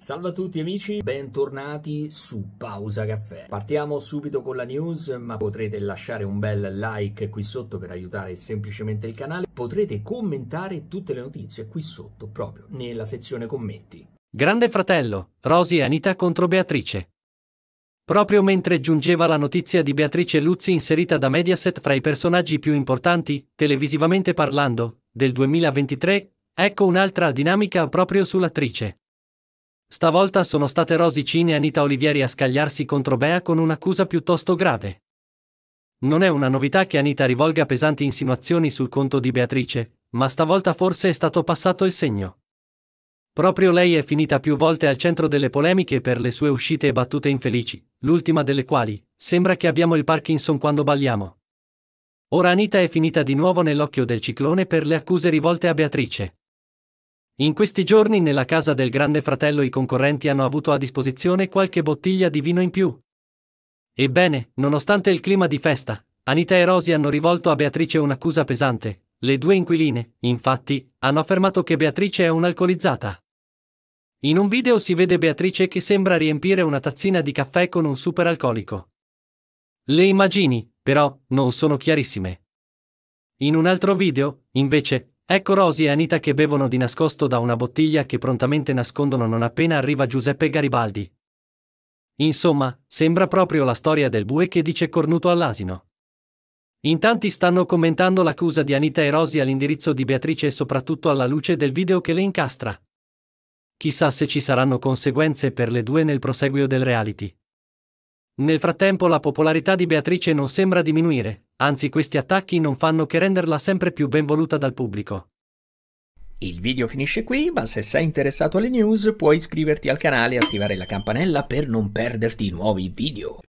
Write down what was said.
Salve a tutti amici, bentornati su Pausa Caffè. Partiamo subito con la news, ma potrete lasciare un bel like qui sotto per aiutare semplicemente il canale. Potrete commentare tutte le notizie qui sotto, proprio nella sezione commenti. Grande fratello, Rosy e Anita contro Beatrice. Proprio mentre giungeva la notizia di Beatrice Luzzi inserita da Mediaset fra i personaggi più importanti, televisivamente parlando, del 2023, ecco un'altra dinamica proprio sull'attrice. Stavolta sono state Rosy Cine e Anita Olivieri a scagliarsi contro Bea con un'accusa piuttosto grave. Non è una novità che Anita rivolga pesanti insinuazioni sul conto di Beatrice, ma stavolta forse è stato passato il segno. Proprio lei è finita più volte al centro delle polemiche per le sue uscite e battute infelici, l'ultima delle quali, sembra che abbiamo il Parkinson quando balliamo. Ora Anita è finita di nuovo nell'occhio del ciclone per le accuse rivolte a Beatrice. In questi giorni nella casa del grande fratello i concorrenti hanno avuto a disposizione qualche bottiglia di vino in più. Ebbene, nonostante il clima di festa, Anita e Rosi hanno rivolto a Beatrice un'accusa pesante. Le due inquiline, infatti, hanno affermato che Beatrice è un'alcolizzata. In un video si vede Beatrice che sembra riempire una tazzina di caffè con un superalcolico. Le immagini, però, non sono chiarissime. In un altro video, invece, Ecco Rosy e Anita che bevono di nascosto da una bottiglia che prontamente nascondono non appena arriva Giuseppe Garibaldi. Insomma, sembra proprio la storia del bue che dice cornuto all'asino. In tanti stanno commentando l'accusa di Anita e Rosy all'indirizzo di Beatrice e soprattutto alla luce del video che le incastra. Chissà se ci saranno conseguenze per le due nel proseguio del reality. Nel frattempo la popolarità di Beatrice non sembra diminuire, anzi questi attacchi non fanno che renderla sempre più ben voluta dal pubblico. Il video finisce qui, ma se sei interessato alle news puoi iscriverti al canale e attivare la campanella per non perderti nuovi video.